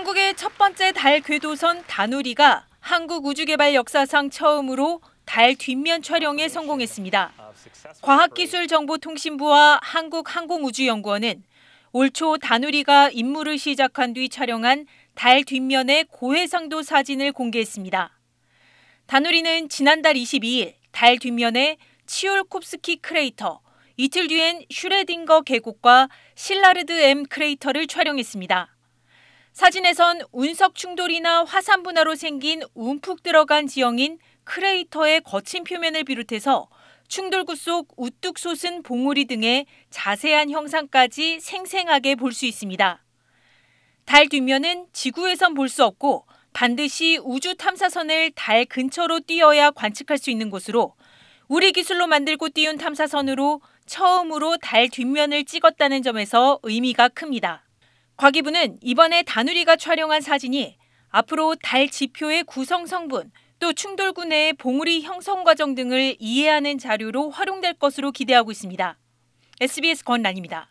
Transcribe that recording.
한국의 첫 번째 달 궤도선 다누리가 한국 우주개발 역사상 처음으로 달 뒷면 촬영에 성공했습니다. 과학기술정보통신부와 한국항공우주연구원은 올초 다누리가 임무를 시작한 뒤 촬영한 달 뒷면의 고해상도 사진을 공개했습니다. 다누리는 지난달 22일 달 뒷면에 치올콥스키 크레이터, 이틀 뒤엔 슈레딩거 계곡과 실라르드 M 크레이터를 촬영했습니다. 사진에선 운석 충돌이나 화산 분화로 생긴 움푹 들어간 지형인 크레이터의 거친 표면을 비롯해서 충돌구 속 우뚝 솟은 봉우리 등의 자세한 형상까지 생생하게 볼 수 있습니다. 달 뒷면은 지구에선 볼 수 없고 반드시 우주 탐사선을 달 근처로 띄어야 관측할 수 있는 곳으로 우리 기술로 만들고 띄운 탐사선으로 처음으로 달 뒷면을 찍었다는 점에서 의미가 큽니다. 과기부는 이번에 다누리가 촬영한 사진이 앞으로 달 지표의 구성 성분, 또 충돌구 내의 봉우리 형성 과정 등을 이해하는 자료로 활용될 것으로 기대하고 있습니다. SBS 권란입니다.